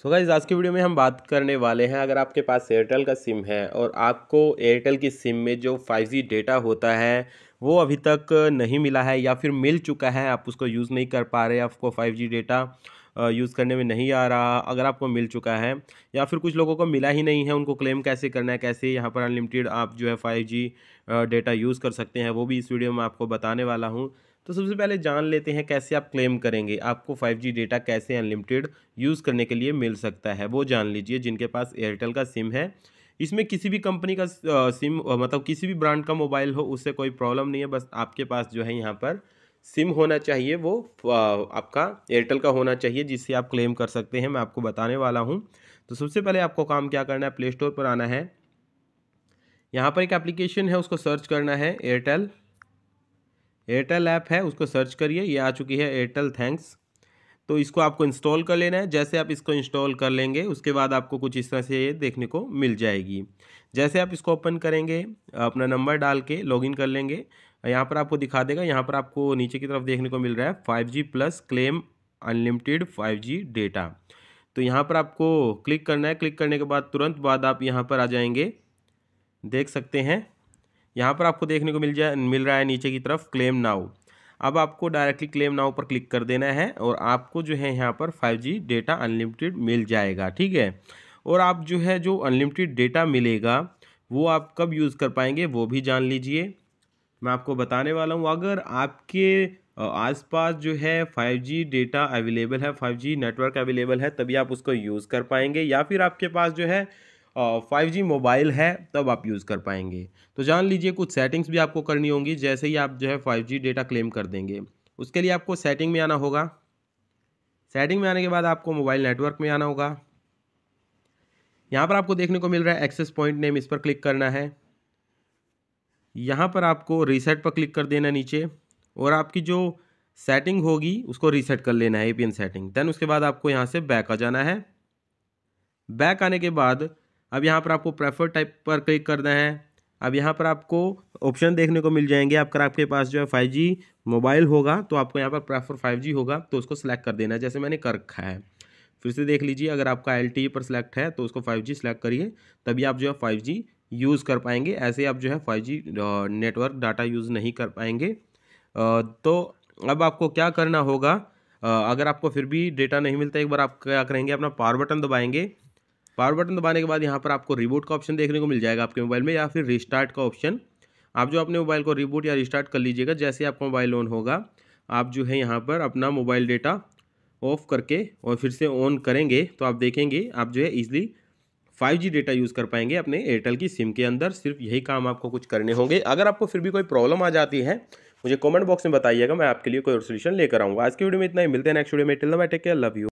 सो so guys आज की video में हम बात करने वाले हैं अगर आपके पास एयरटेल का सिम है और आपको एयरटेल की सिम में जो 5G डेटा होता है वो अभी तक नहीं मिला है या फिर मिल चुका है आप उसको यूज़ नहीं कर पा रहे आपको 5G डेटा यूज़ करने में नहीं आ रहा अगर आपको मिल चुका है या फिर कुछ लोगों को मिला ही नहीं है उनको क्लेम कैसे करना है कैसे यहाँ पर अनलिमिटेड आप जो है फाइव जी डेटा यूज़ कर सकते हैं वो भी इस वीडियो में आपको बताने वाला हूँ तो सबसे पहले जान लेते हैं कैसे आप क्लेम करेंगे आपको 5G डेटा कैसे अनलिमिटेड यूज़ करने के लिए मिल सकता है वो जान लीजिए जिनके पास एयरटेल का सिम है इसमें किसी भी कंपनी का सिम मतलब किसी भी ब्रांड का मोबाइल हो उससे कोई प्रॉब्लम नहीं है बस आपके पास जो है यहाँ पर सिम होना चाहिए वो आपका एयरटेल का होना चाहिए जिससे आप क्लेम कर सकते हैं मैं आपको बताने वाला हूँ तो सबसे पहले आपको काम क्या करना है प्ले स्टोर पर आना है यहाँ पर एक एप्लीकेशन है उसको सर्च करना है एयरटेल एयरटेल ऐप है उसको सर्च करिए ये आ चुकी है एयरटेल थैंक्स तो इसको आपको इंस्टॉल कर लेना है जैसे आप इसको इंस्टॉल कर लेंगे उसके बाद आपको कुछ इस तरह से ये देखने को मिल जाएगी जैसे आप इसको ओपन करेंगे अपना नंबर डाल के लॉगिन कर लेंगे यहाँ पर आपको दिखा देगा यहाँ पर आपको नीचे की तरफ देखने को मिल रहा है five G plus claim unlimited five G data तो यहाँ पर आपको क्लिक करना है क्लिक करने के बाद तुरंत बाद आप यहाँ पर आ जाएंगे देख सकते हैं यहाँ पर आपको देखने को मिल जाए मिल रहा है नीचे की तरफ क्लेम नाउ अब आपको डायरेक्टली क्लेम नाउ पर क्लिक कर देना है और आपको जो है यहाँ पर फाइव जी डेटा अनलिमिटेड मिल जाएगा ठीक है और आप जो है जो अनलिमिटेड डेटा मिलेगा वो आप कब यूज़ कर पाएंगे वो भी जान लीजिए मैं आपको बताने वाला हूँ अगर आपके आसपास जो है 5G डेटा अवेलेबल है 5G नेटवर्क अवेलेबल है तभी आप उसको यूज़ कर पाएंगे या फिर आपके पास जो है फाइव जी मोबाइल है तब आप यूज़ कर पाएंगे तो जान लीजिए कुछ सेटिंग्स भी आपको करनी होंगी जैसे ही आप जो है फाइव जी डेटा क्लेम कर देंगे उसके लिए आपको सेटिंग में आना होगा सेटिंग में आने के बाद आपको मोबाइल नेटवर्क में आना होगा यहाँ पर आपको देखने को मिल रहा है एक्सेस पॉइंट नेम इस पर क्लिक करना है यहाँ पर आपको रीसेट पर क्लिक कर देना नीचे और आपकी जो सेटिंग होगी उसको रीसेट कर लेना है ए सेटिंग देन उसके बाद आपको यहाँ से बैक आ जाना है बैक आने के बाद अब यहाँ पर आपको प्रेफर टाइप पर क्लिक करना है अब यहाँ पर आपको ऑप्शन देखने को मिल जाएंगे अगर आपके पास जो है फाइव जी मोबाइल होगा तो आपको यहाँ पर प्रेफर फाइव जी होगा तो उसको सेलेक्ट कर देना है जैसे मैंने कर रखा है फिर से देख लीजिए अगर आपका एल e पर सिलेक्ट है तो उसको फाइव जी करिए तभी आप जो है फाइव जी यूज़ कर पाएंगे ऐसे आप जो है five G network data use नहीं कर पाएंगे तो अब आपको क्या करना होगा अगर आपको फिर भी डेटा नहीं मिलता एक बार आप क्या करेंगे अपना पावर बटन दबाएंगे पावर बटन दबाने के बाद यहाँ पर आपको रिबोट का ऑप्शन देखने को मिल जाएगा आपके मोबाइल में या फिर रिस्टार्ट का ऑप्शन आप जो अपने मोबाइल को रिबोट या रिस्टार्ट कर लीजिएगा जैसे आपका मोबाइल ऑन होगा आप जो है यहाँ पर अपना मोबाइल डेटा ऑफ करके और फिर से ऑन करेंगे तो आप देखेंगे आप जो है ईजिली 5G डेटा यूज़ कर पाएंगे अपने एयरटेल की सिम के अंदर सिर्फ यही काम आपको कुछ करने होंगे अगर आपको फिर भी कोई प्रॉब्लम आ जाती है मुझे कमेंट बॉक्स में बताइएगा मैं आपके लिए कोई और सोल्यूशन लेकर आऊँगा आज की वीडियो में इतना ही मिलते हैं नेक्स्ट वीडियो में टिल मैं टेक केयर लव यू